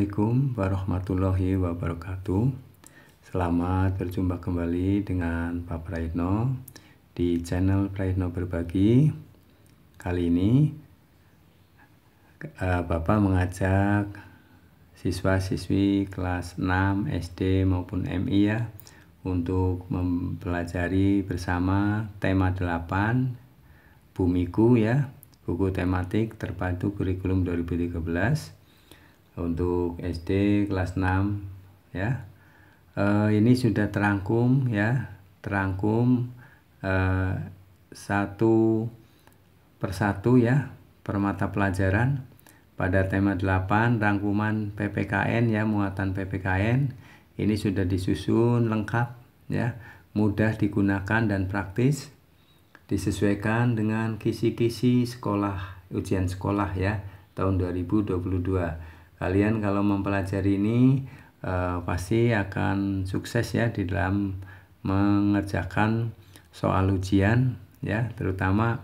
Assalamualaikum warahmatullahi wabarakatuh Selamat berjumpa kembali dengan Pak Prayitno Di channel Prayitno Berbagi Kali ini eh, Bapak mengajak siswa-siswi kelas 6 SD maupun MI ya Untuk mempelajari bersama tema 8 Bumiku ya Buku tematik terpadu kurikulum 2013 untuk SD kelas 6 ya e, ini sudah terangkum ya terangkum e, satu persatu ya permata pelajaran pada tema 8 rangkuman PPKN ya muatan PPKN ini sudah disusun lengkap ya mudah digunakan dan praktis disesuaikan dengan kisi-kisi sekolah ujian sekolah ya tahun 2022 Kalian kalau mempelajari ini uh, pasti akan sukses ya di dalam mengerjakan soal ujian ya, terutama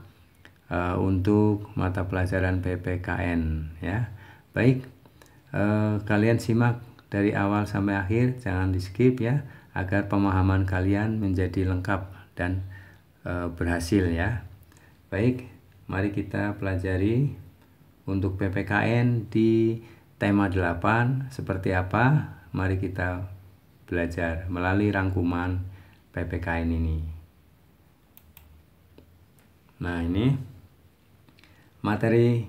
uh, untuk mata pelajaran PPKN ya. Baik, uh, kalian simak dari awal sampai akhir, jangan di-skip ya agar pemahaman kalian menjadi lengkap dan uh, berhasil ya. Baik, mari kita pelajari untuk PPKN di Tema 8 seperti apa? Mari kita belajar melalui rangkuman PPKN ini. Nah, ini materi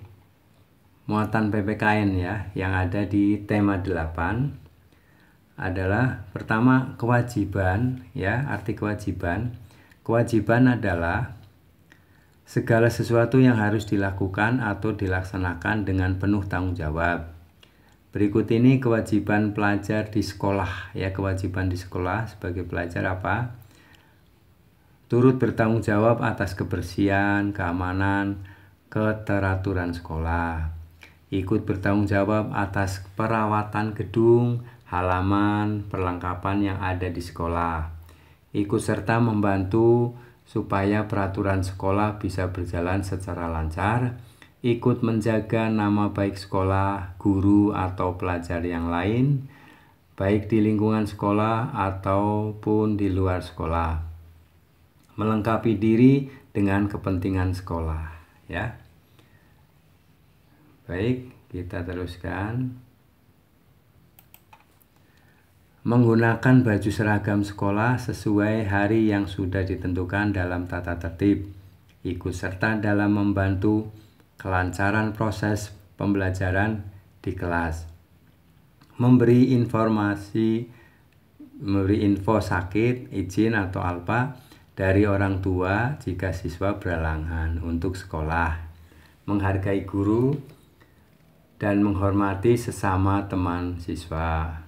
muatan PPKN ya yang ada di tema 8 adalah pertama kewajiban ya arti kewajiban kewajiban adalah segala sesuatu yang harus dilakukan atau dilaksanakan dengan penuh tanggung jawab Berikut ini kewajiban pelajar di sekolah ya, kewajiban di sekolah sebagai pelajar apa? Turut bertanggung jawab atas kebersihan, keamanan, keteraturan sekolah. Ikut bertanggung jawab atas perawatan gedung, halaman, perlengkapan yang ada di sekolah. Ikut serta membantu supaya peraturan sekolah bisa berjalan secara lancar ikut menjaga nama baik sekolah, guru, atau pelajar yang lain, baik di lingkungan sekolah ataupun di luar sekolah. Melengkapi diri dengan kepentingan sekolah, ya. Baik, kita teruskan menggunakan baju seragam sekolah sesuai hari yang sudah ditentukan dalam tata tertib, ikut serta dalam membantu kelancaran proses pembelajaran di kelas, memberi informasi, memberi info sakit, izin atau alpa dari orang tua jika siswa beralangan untuk sekolah, menghargai guru dan menghormati sesama teman siswa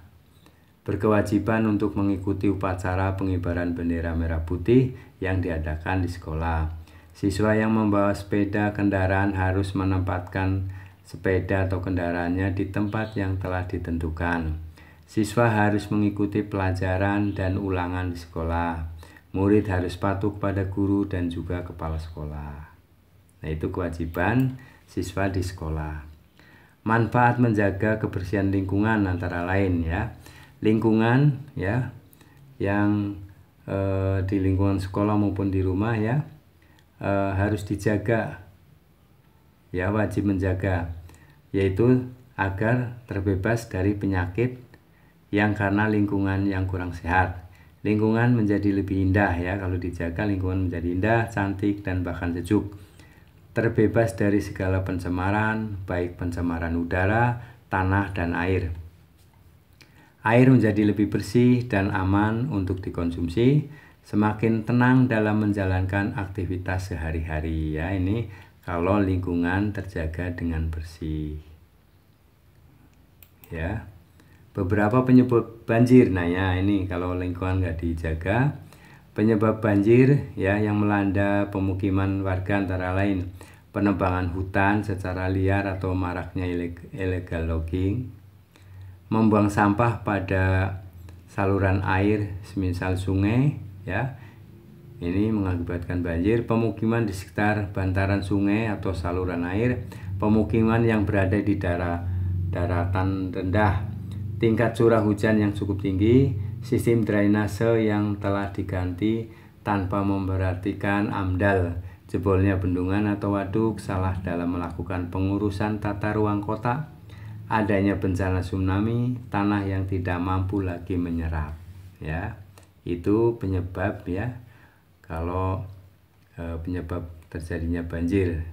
berkewajiban untuk mengikuti upacara pengibaran bendera merah putih yang diadakan di sekolah. Siswa yang membawa sepeda kendaraan harus menempatkan sepeda atau kendaraannya di tempat yang telah ditentukan. Siswa harus mengikuti pelajaran dan ulangan di sekolah. Murid harus patuh pada guru dan juga kepala sekolah. Nah, itu kewajiban siswa di sekolah. Manfaat menjaga kebersihan lingkungan antara lain ya. Lingkungan ya yang eh, di lingkungan sekolah maupun di rumah ya e, harus dijaga ya wajib menjaga yaitu agar terbebas dari penyakit yang karena lingkungan yang kurang sehat. Lingkungan menjadi lebih indah ya kalau dijaga lingkungan menjadi indah, cantik dan bahkan sejuk. Terbebas dari segala pencemaran, baik pencemaran udara, tanah dan air. Air menjadi lebih bersih dan aman untuk dikonsumsi semakin tenang dalam menjalankan aktivitas sehari-hari ya ini kalau lingkungan terjaga dengan bersih ya beberapa penyebab banjir nah ya ini kalau lingkungan nggak dijaga penyebab banjir ya yang melanda pemukiman warga antara lain penebangan hutan secara liar atau maraknya illegal logging membuang sampah pada saluran air semisal sungai ya. Ini mengakibatkan banjir pemukiman di sekitar bantaran sungai atau saluran air, pemukiman yang berada di daerah daratan rendah, tingkat curah hujan yang cukup tinggi, sistem drainase yang telah diganti tanpa memperhatikan AMDAL, jebolnya bendungan atau waduk salah dalam melakukan pengurusan tata ruang kota, adanya bencana tsunami, tanah yang tidak mampu lagi menyerap, ya itu penyebab ya kalau e, penyebab terjadinya banjir.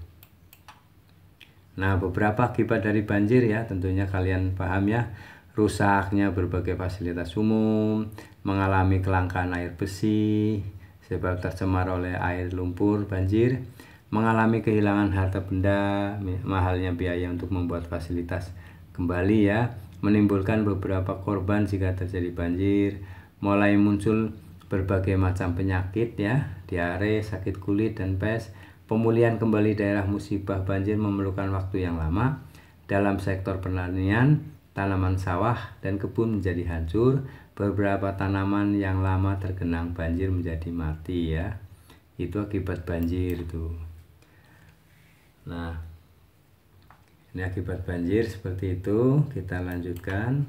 Nah, beberapa akibat dari banjir ya, tentunya kalian paham ya. Rusaknya berbagai fasilitas umum, mengalami kelangkaan air bersih, sebab tercemar oleh air lumpur banjir, mengalami kehilangan harta benda, mahalnya biaya untuk membuat fasilitas kembali ya, menimbulkan beberapa korban jika terjadi banjir, mulai muncul berbagai macam penyakit ya, diare, sakit kulit dan pes. Pemulihan kembali daerah musibah banjir memerlukan waktu yang lama. Dalam sektor pertanian, tanaman sawah dan kebun menjadi hancur, beberapa tanaman yang lama tergenang banjir menjadi mati ya. Itu akibat banjir itu. Nah, ini akibat banjir seperti itu, kita lanjutkan.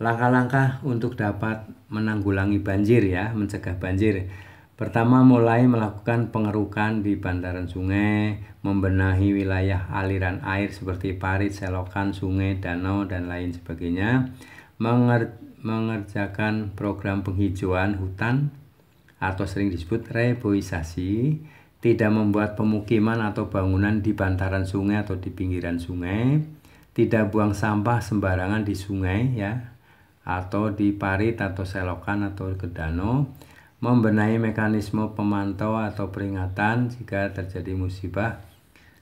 Langkah-langkah untuk dapat menanggulangi banjir ya, mencegah banjir. Pertama mulai melakukan pengerukan di bantaran sungai, membenahi wilayah aliran air seperti parit, selokan, sungai, danau, dan lain sebagainya. Menger mengerjakan program penghijauan hutan atau sering disebut reboisasi, tidak membuat pemukiman atau bangunan di bantaran sungai atau di pinggiran sungai, tidak buang sampah sembarangan di sungai ya, atau di parit atau selokan atau ke danau membenahi mekanisme pemantau atau peringatan jika terjadi musibah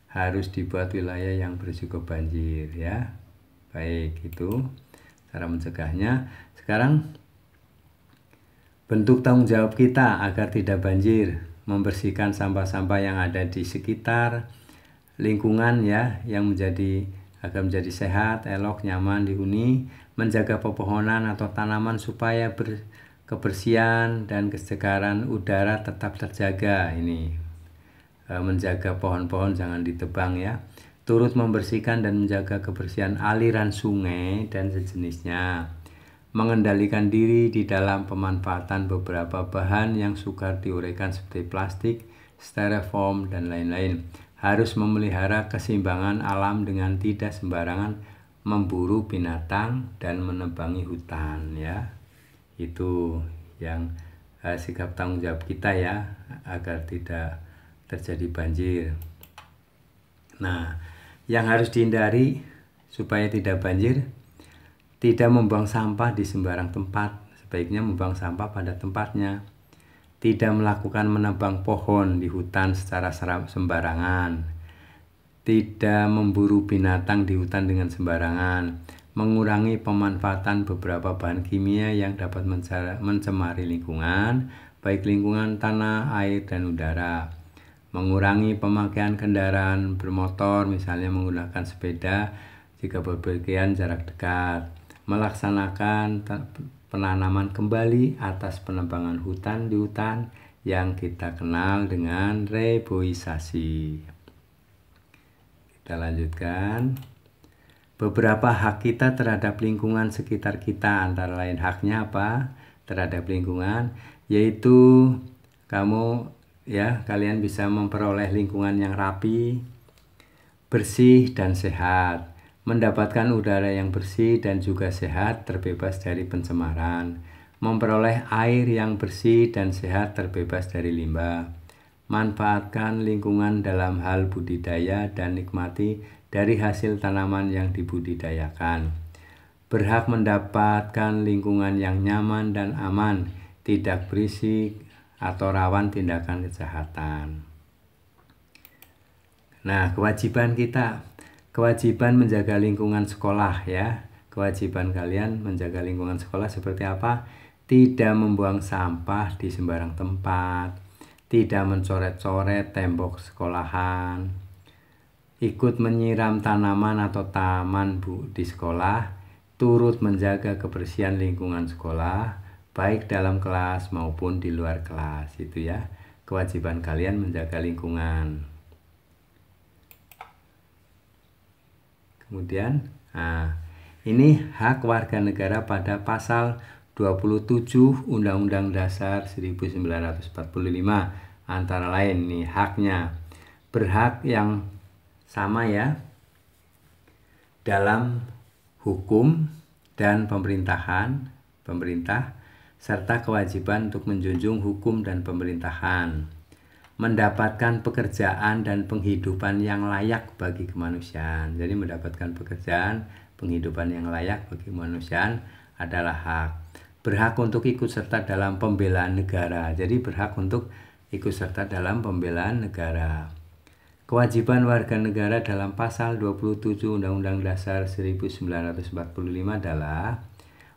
harus dibuat wilayah yang berisiko banjir ya baik itu cara mencegahnya sekarang bentuk tanggung jawab kita agar tidak banjir membersihkan sampah-sampah yang ada di sekitar lingkungan ya yang menjadi agar menjadi sehat elok nyaman dihuni menjaga pepohonan atau tanaman supaya ber, kebersihan dan kesegaran udara tetap terjaga ini e, menjaga pohon-pohon jangan ditebang ya turut membersihkan dan menjaga kebersihan aliran sungai dan sejenisnya mengendalikan diri di dalam pemanfaatan beberapa bahan yang sukar diuraikan seperti plastik, styrofoam, dan lain-lain harus memelihara keseimbangan alam dengan tidak sembarangan memburu binatang dan menebangi hutan ya itu yang eh, sikap tanggung jawab kita ya agar tidak terjadi banjir nah yang harus dihindari supaya tidak banjir tidak membuang sampah di sembarang tempat sebaiknya membuang sampah pada tempatnya tidak melakukan menebang pohon di hutan secara sembarangan tidak memburu binatang di hutan dengan sembarangan, mengurangi pemanfaatan beberapa bahan kimia yang dapat mencemari lingkungan, baik lingkungan tanah, air, dan udara, mengurangi pemakaian kendaraan bermotor, misalnya menggunakan sepeda jika berpergian jarak dekat, melaksanakan penanaman kembali atas penebangan hutan di hutan yang kita kenal dengan reboisasi. Kita lanjutkan. Beberapa hak kita terhadap lingkungan sekitar kita antara lain haknya apa? Terhadap lingkungan yaitu kamu ya kalian bisa memperoleh lingkungan yang rapi, bersih dan sehat, mendapatkan udara yang bersih dan juga sehat terbebas dari pencemaran, memperoleh air yang bersih dan sehat terbebas dari limbah manfaatkan lingkungan dalam hal budidaya dan nikmati dari hasil tanaman yang dibudidayakan. Berhak mendapatkan lingkungan yang nyaman dan aman, tidak berisik atau rawan tindakan kejahatan. Nah, kewajiban kita, kewajiban menjaga lingkungan sekolah ya. Kewajiban kalian menjaga lingkungan sekolah seperti apa? Tidak membuang sampah di sembarang tempat, tidak mencoret-coret tembok sekolahan, ikut menyiram tanaman atau taman bu di sekolah, turut menjaga kebersihan lingkungan sekolah, baik dalam kelas maupun di luar kelas itu ya. Kewajiban kalian menjaga lingkungan. Kemudian, nah, ini hak warga negara pada pasal 27 Undang-Undang Dasar 1945 antara lain nih haknya berhak yang sama ya dalam hukum dan pemerintahan pemerintah serta kewajiban untuk menjunjung hukum dan pemerintahan mendapatkan pekerjaan dan penghidupan yang layak bagi kemanusiaan. Jadi mendapatkan pekerjaan, penghidupan yang layak bagi kemanusiaan adalah hak berhak untuk ikut serta dalam pembelaan negara. Jadi berhak untuk ikut serta dalam pembelaan negara. Kewajiban warga negara dalam pasal 27 Undang-Undang Dasar 1945 adalah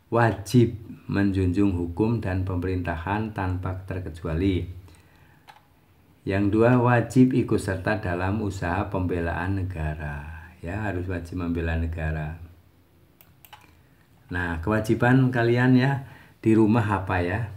wajib menjunjung hukum dan pemerintahan tanpa terkecuali. Yang dua wajib ikut serta dalam usaha pembelaan negara. Ya, harus wajib membela negara. Nah, kewajiban kalian ya di rumah apa ya?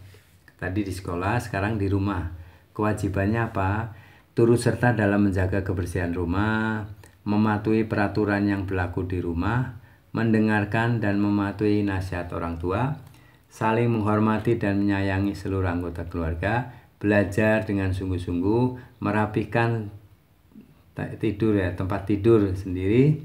Tadi di sekolah, sekarang di rumah. Kewajibannya apa? Turut serta dalam menjaga kebersihan rumah, mematuhi peraturan yang berlaku di rumah, mendengarkan dan mematuhi nasihat orang tua, saling menghormati dan menyayangi seluruh anggota keluarga, belajar dengan sungguh-sungguh, merapikan tidur ya, tempat tidur sendiri,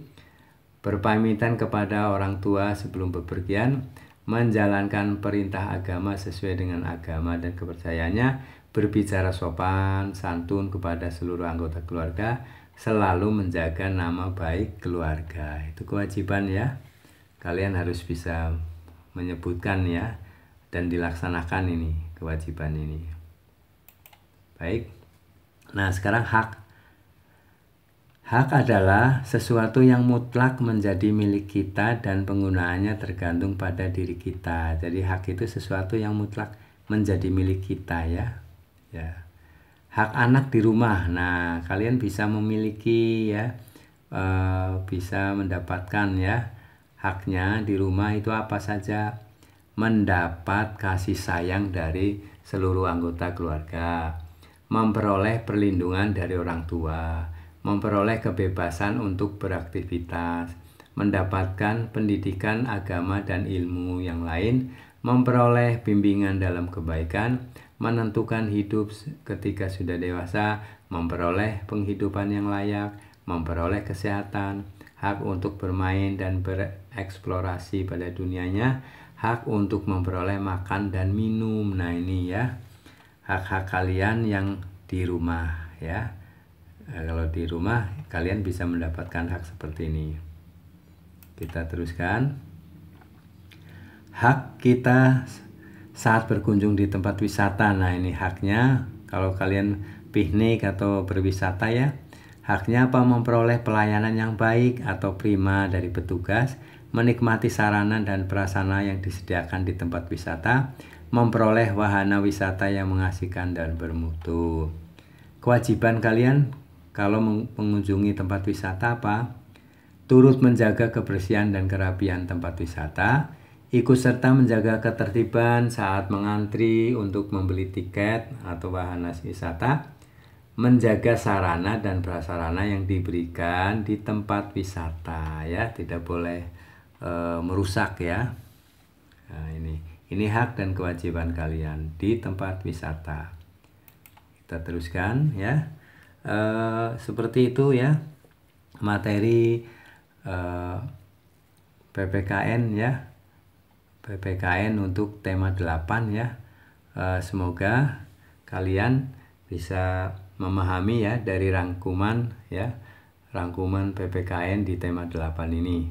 berpamitan kepada orang tua sebelum bepergian, menjalankan perintah agama sesuai dengan agama dan kepercayaannya, berbicara sopan, santun kepada seluruh anggota keluarga, selalu menjaga nama baik keluarga. Itu kewajiban ya. Kalian harus bisa menyebutkan ya dan dilaksanakan ini kewajiban ini. Baik. Nah, sekarang hak Hak adalah sesuatu yang mutlak menjadi milik kita dan penggunaannya tergantung pada diri kita. Jadi hak itu sesuatu yang mutlak menjadi milik kita ya. Ya. Hak anak di rumah. Nah, kalian bisa memiliki ya e, bisa mendapatkan ya haknya di rumah itu apa saja? Mendapat kasih sayang dari seluruh anggota keluarga, memperoleh perlindungan dari orang tua memperoleh kebebasan untuk beraktivitas, mendapatkan pendidikan agama dan ilmu yang lain, memperoleh bimbingan dalam kebaikan, menentukan hidup ketika sudah dewasa, memperoleh penghidupan yang layak, memperoleh kesehatan, hak untuk bermain dan bereksplorasi pada dunianya, hak untuk memperoleh makan dan minum. Nah, ini ya. Hak-hak kalian yang di rumah ya. Nah, kalau di rumah kalian bisa mendapatkan hak seperti ini. Kita teruskan. Hak kita saat berkunjung di tempat wisata. Nah, ini haknya kalau kalian piknik atau berwisata ya. Haknya apa memperoleh pelayanan yang baik atau prima dari petugas, menikmati sarana dan prasana yang disediakan di tempat wisata, memperoleh wahana wisata yang mengasihkan dan bermutu. Kewajiban kalian kalau mengunjungi tempat wisata apa? Turut menjaga kebersihan dan kerapian tempat wisata, ikut serta menjaga ketertiban saat mengantri untuk membeli tiket atau wahana wisata, menjaga sarana dan prasarana yang diberikan di tempat wisata ya, tidak boleh e, merusak ya. Nah, ini ini hak dan kewajiban kalian di tempat wisata. Kita teruskan ya. Eh, seperti itu ya materi uh, eh, PPKN ya PPKN untuk tema 8 ya uh, semoga kalian bisa memahami ya dari rangkuman ya rangkuman PPKN di tema 8 ini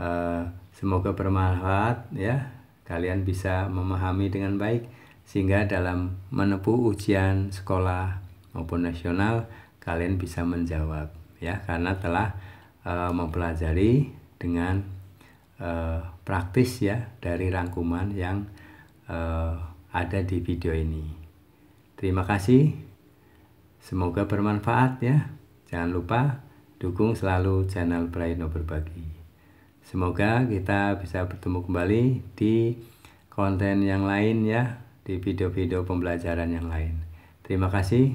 uh, semoga bermanfaat ya kalian bisa memahami dengan baik sehingga dalam menempuh ujian sekolah maupun nasional kalian bisa menjawab ya karena telah e, mempelajari dengan e, praktis ya dari rangkuman yang e, ada di video ini. Terima kasih. Semoga bermanfaat ya. Jangan lupa dukung selalu channel Prayino Berbagi. Semoga kita bisa bertemu kembali di konten yang lain ya, di video-video pembelajaran yang lain. Terima kasih.